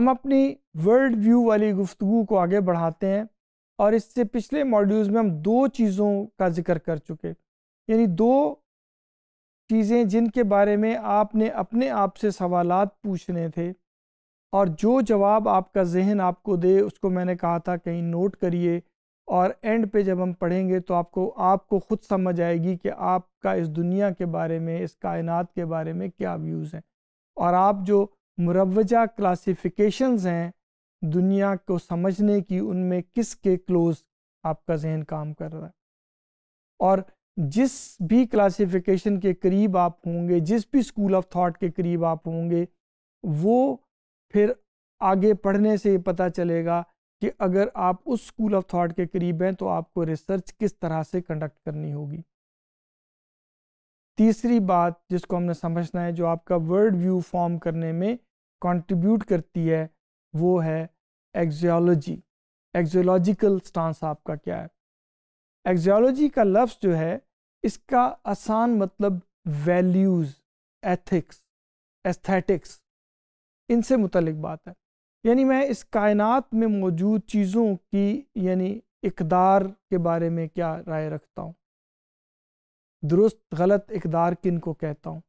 हम अपनी world view वाली गुफ्तु को आगे बढ़ाते हैं और इससे पिछले मॉड्यूल्स में हम दो चीज़ों का जिक्र कर चुके यानी दो चीज़ें जिनके बारे में आपने अपने आप से सवालात पूछने थे और जो जवाब आपका जहन आपको दे उसको मैंने कहा था कहीं नोट करिए और एंड पे जब हम पढ़ेंगे तो आपको आपको खुद समझ आएगी कि आपका इस दुनिया के बारे में इस कायनात के बारे में क्या व्यूज़ हैं और आप जो मुरवजा क्लासिफिकेशंस हैं दुनिया को समझने की उनमें किस के क्लोज आपका जहन काम कर रहा है और जिस भी क्लासिफिकेशन के करीब आप होंगे जिस भी स्कूल ऑफ थॉट के करीब आप होंगे वो फिर आगे पढ़ने से पता चलेगा कि अगर आप उस स्कूल ऑफ थॉट के करीब हैं तो आपको रिसर्च किस तरह से कंडक्ट करनी होगी तीसरी बात जिसको हमने समझना है जो आपका वर्ल्ड व्यू फॉर्म करने में कंट्रीब्यूट करती है वो है एक्जियोलॉजी एक्जियोलॉजिकल स्टांस आपका क्या है एक्जियोलॉजी का लफ्ज़ जो है इसका आसान मतलब वैल्यूज़ एथिक्स एस्थेटिक्स इनसे मुतलिक बात है यानी मैं इस कायनात में मौजूद चीज़ों की यानी इकदार के बारे में क्या राय रखता हूँ दुरुस्त गलत इकदार किन को कहता हूँ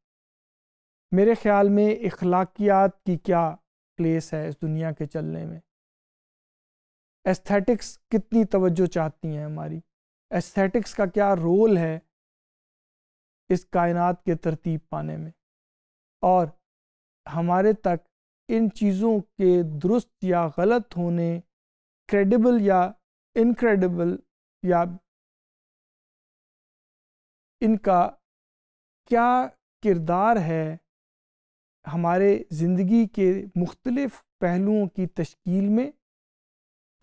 मेरे ख्याल में अखलाकियात की क्या प्लेस है इस दुनिया के चलने में एस्थेटिक्स कितनी तवज्जो चाहती हैं हमारी एस्थेटिक्स का क्या रोल है इस कायनात के तरतीब पाने में और हमारे तक इन चीज़ों के दुरुस्त या गलत होने क्रेडिबल या इनक्रेडिबल या इनका क्या किरदार है हमारे ज़िंदगी के मुख्तलिफ़ पहलुओं की तश्कील में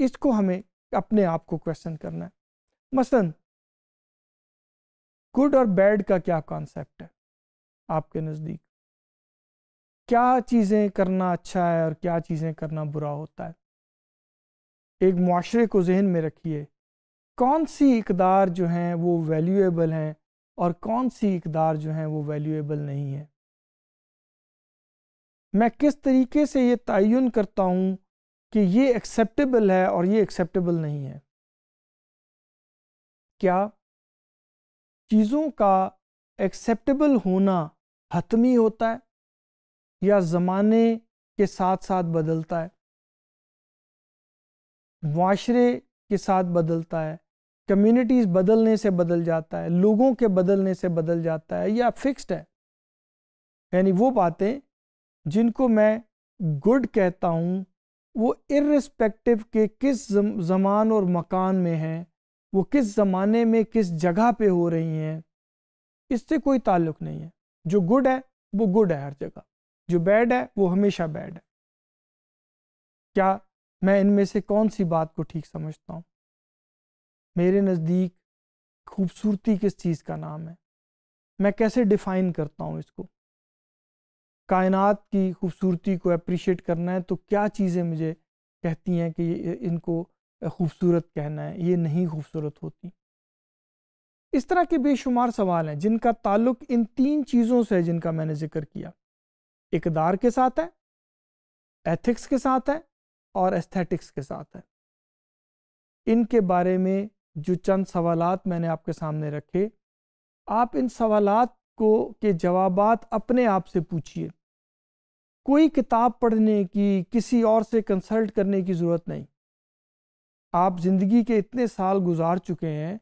इसको हमें अपने आप को क्वेश्चन करना है मसलन गुड और बैड का क्या कॉन्सेप्ट है आपके नज़दीक क्या चीज़ें करना अच्छा है और क्या चीज़ें करना बुरा होता है एक माशरे को जहन में रखिए कौन सी इकदार जो हैं वो वैल्यूएबल हैं और कौन सी इकदार जो है वो वैल्यूएबल नहीं है मैं किस तरीके से ये तयन करता हूँ कि ये एक्सेप्टेबल है और ये एक्सेप्टेबल नहीं है क्या चीज़ों का एक्सेप्टेबल होना हतमी होता है या ज़माने के साथ साथ बदलता है माशरे के साथ बदलता है कम्युनिटीज़ बदलने से बदल जाता है लोगों के बदलने से बदल जाता है या फिक्स्ड है यानी वो बातें जिनको मैं गुड कहता हूँ वो इरिस्पेक्टिव के किस जमान और मकान में हैं वो किस ज़माने में किस जगह पे हो रही हैं इससे कोई ताल्लुक नहीं है जो गुड है वो गुड है हर जगह जो बैड है वो हमेशा बैड है क्या मैं इनमें से कौन सी बात को ठीक समझता हूँ मेरे नज़दीक खूबसूरती किस चीज़ का नाम है मैं कैसे डिफ़ाइन करता हूँ इसको कायनात की खूबसूरती को अप्रिशिएट करना है तो क्या चीज़ें मुझे कहती हैं कि इनको खूबसूरत कहना है ये नहीं खूबसूरत होती इस तरह के बेशुमार सवाल हैं जिनका ताल्लुक इन तीन चीज़ों से है जिनका मैंने जिक्र किया इकदार के साथ है एथिक्स के साथ है और एस्थेटिक्स के साथ है इनके बारे में जो चंद सवालात मैंने आपके सामने रखे आप इन सवालात को के जवाब अपने आप से पूछिए कोई किताब पढ़ने की किसी और से कंसल्ट करने की ज़रूरत नहीं आप ज़िंदगी के इतने साल गुजार चुके हैं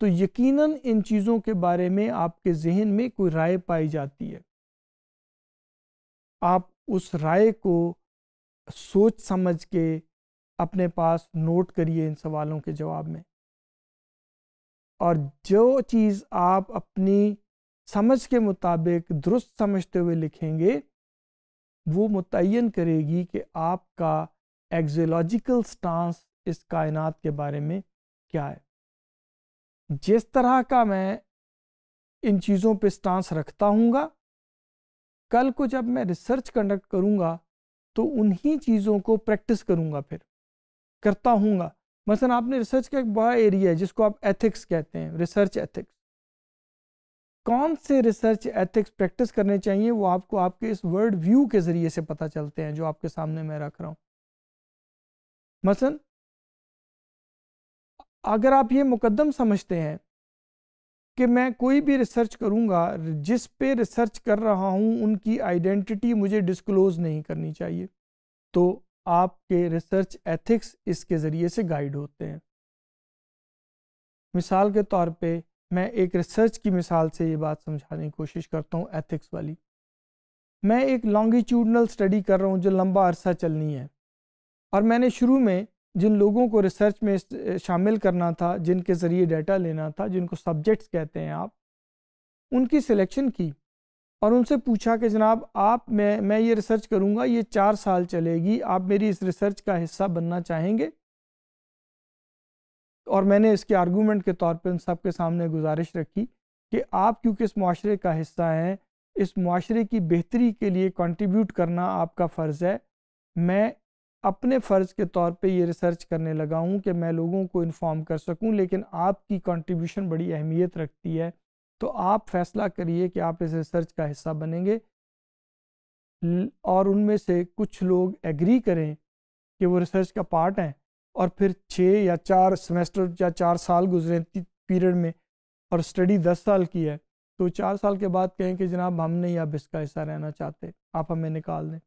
तो यकीनन इन चीज़ों के बारे में आपके जहन में कोई राय पाई जाती है आप उस राय को सोच समझ के अपने पास नोट करिए इन सवालों के जवाब में और जो चीज़ आप अपनी समझ के मुताबिक दुरुस्त समझते हुए लिखेंगे वो मुतन करेगी कि आपका एक्जोलॉजिकल स्टांस इस कायनात के बारे में क्या है जिस तरह का मैं इन चीज़ों पे स्टांस रखता हूँगा कल को जब मैं रिसर्च कंडक्ट करूँगा तो उन्हीं चीज़ों को प्रैक्टिस करूँगा फिर करता हूँगा मसलन आपने रिसर्च का एक बड़ा एरिया है जिसको आप एथिक्स कहते हैं रिसर्च एथिक्स कौन से रिसर्च एथिक्स प्रैक्टिस करने चाहिए वो आपको आपके इस वर्ल्ड व्यू के ज़रिए से पता चलते हैं जो आपके सामने मैं रख रहा हूं मसलन अगर आप ये मुकदम समझते हैं कि मैं कोई भी रिसर्च करूंगा जिस पे रिसर्च कर रहा हूं उनकी आइडेंटिटी मुझे डिस्क्लोज नहीं करनी चाहिए तो आपके रिसर्च एथिक्स इसके ज़रिए से गाइड होते हैं मिसाल के तौर पे मैं एक रिसर्च की मिसाल से ये बात समझाने की कोशिश करता हूँ एथिक्स वाली मैं एक लॉन्गिट्यूडनल स्टडी कर रहा हूँ जो लंबा अरसा चलनी है और मैंने शुरू में जिन लोगों को रिसर्च में शामिल करना था जिनके ज़रिए डाटा लेना था जिनको सब्जेक्ट्स कहते हैं आप उनकी सिलेक्शन की और उनसे पूछा कि जनाब आप मैं मैं ये रिसर्च करूँगा ये चार साल चलेगी आप मेरी इस रिसर्च का हिस्सा बनना चाहेंगे और मैंने इसके आर्गूमेंट के तौर पर उन सब के सामने गुजारिश रखी कि आप क्योंकि इस माशरे का हिस्सा हैं इस माशरे की बेहतरी के लिए कंट्रीब्यूट करना आपका फ़र्ज़ है मैं अपने फ़र्ज़ के तौर पे ये रिसर्च करने लगा हूँ कि मैं लोगों को इन्फॉर्म कर सकूँ लेकिन आपकी कंट्रीब्यूशन बड़ी अहमियत रखती है तो आप फैसला करिए कि आप इस रिसर्च का हिस्सा बनेंगे और उनमें से कुछ लोग एग्री करें कि वो रिसर्च का पार्ट हैं और फिर छः या चार सेमेस्टर या चार साल गुजरे पीरियड में और स्टडी दस साल की है तो चार साल के बाद कहें कि जनाब हम नहीं अब इसका हिस्सा रहना चाहते आप हमें निकाल दें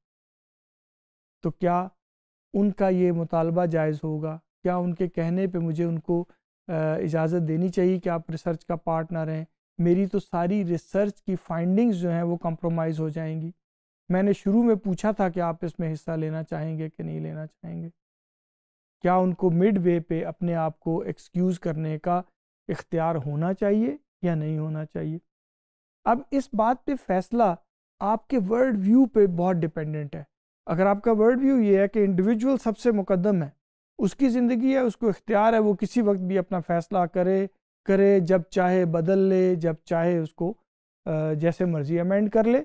तो क्या उनका ये मुतालबा जायज़ होगा क्या उनके कहने पे मुझे उनको इजाज़त देनी चाहिए कि आप रिसर्च का पार्ट ना रहें मेरी तो सारी रिसर्च की फाइंडिंग्स जो हैं वो कंप्रोमाइज़ हो जाएंगी मैंने शुरू में पूछा था कि आप इसमें हिस्सा लेना चाहेंगे कि नहीं लेना चाहेंगे क्या उनको मिड वे पे अपने आप को एक्सक्यूज़ करने का इख्तियार होना चाहिए या नहीं होना चाहिए अब इस बात पे फैसला आपके वर्ल्ड व्यू पे बहुत डिपेंडेंट है अगर आपका वर्ल्ड व्यू ये है कि इंडिविजुअल सबसे मुकदम है उसकी ज़िंदगी है उसको इख्तियार है वो किसी वक्त भी अपना फ़ैसला करे करे जब चाहे बदल ले जब चाहे उसको जैसे मर्जी अमेंड कर ले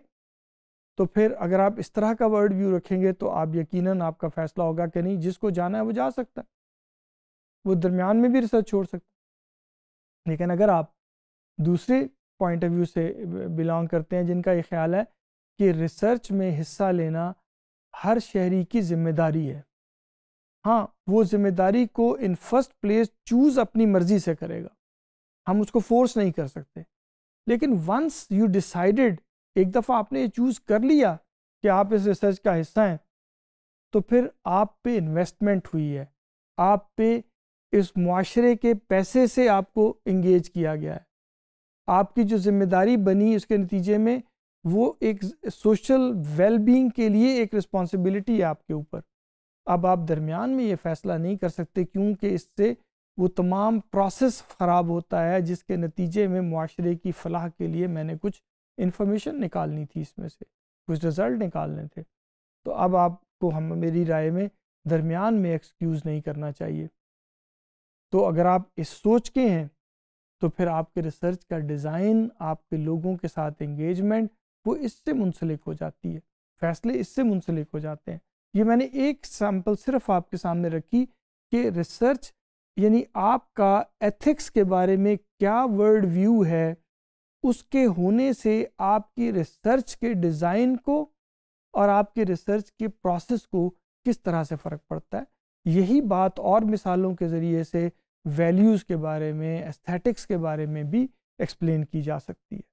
तो फिर अगर आप इस तरह का वर्ड व्यू रखेंगे तो आप यकीनन आपका फैसला होगा कि नहीं जिसको जाना है वो जा सकता है वो दरमियान में भी रिसर्च छोड़ सकता है लेकिन अगर आप दूसरे पॉइंट ऑफ व्यू से बिलोंग करते हैं जिनका ये ख्याल है कि रिसर्च में हिस्सा लेना हर शहरी की जिम्मेदारी है हाँ वो जिम्मेदारी को इन फर्स्ट प्लेस चूज़ अपनी मर्ज़ी से करेगा हम उसको फोर्स नहीं कर सकते लेकिन वंस यू डिसाइडेड एक दफ़ा आपने ये चूज़ कर लिया कि आप इस रिसर्च का हिस्सा हैं तो फिर आप पे इन्वेस्टमेंट हुई है आप पे इस माशरे के पैसे से आपको इंगेज किया गया है आपकी जो जिम्मेदारी बनी उसके नतीजे में वो एक सोशल वेलबींग के लिए एक रिस्पॉन्सिबिलिटी है आपके ऊपर अब आप दरमियान में ये फ़ैसला नहीं कर सकते क्योंकि इससे वो तमाम प्रोसेस ख़राब होता है जिसके नतीजे में माशरे की फलाह के लिए मैंने कुछ इन्फॉर्मेशन निकालनी थी इसमें से कुछ रिज़ल्ट निकालने थे तो अब आपको हम मेरी राय में दरमियान में एक्सक्यूज़ नहीं करना चाहिए तो अगर आप इस सोच के हैं तो फिर आपके रिसर्च का डिज़ाइन आपके लोगों के साथ एंगेजमेंट वो इससे मुंसलिक हो जाती है फैसले इससे मुंसलिक हो जाते हैं ये मैंने एक सैम्पल सिर्फ आपके सामने रखी कि रिसर्च यानी आपका एथिक्स के बारे में क्या वर्ल्ड व्यू है उसके होने से आपकी रिसर्च के डिज़ाइन को और आपके रिसर्च के प्रोसेस को किस तरह से फ़र्क पड़ता है यही बात और मिसालों के ज़रिए से वैल्यूज़ के बारे में एस्थेटिक्स के बारे में भी एक्सप्लेन की जा सकती है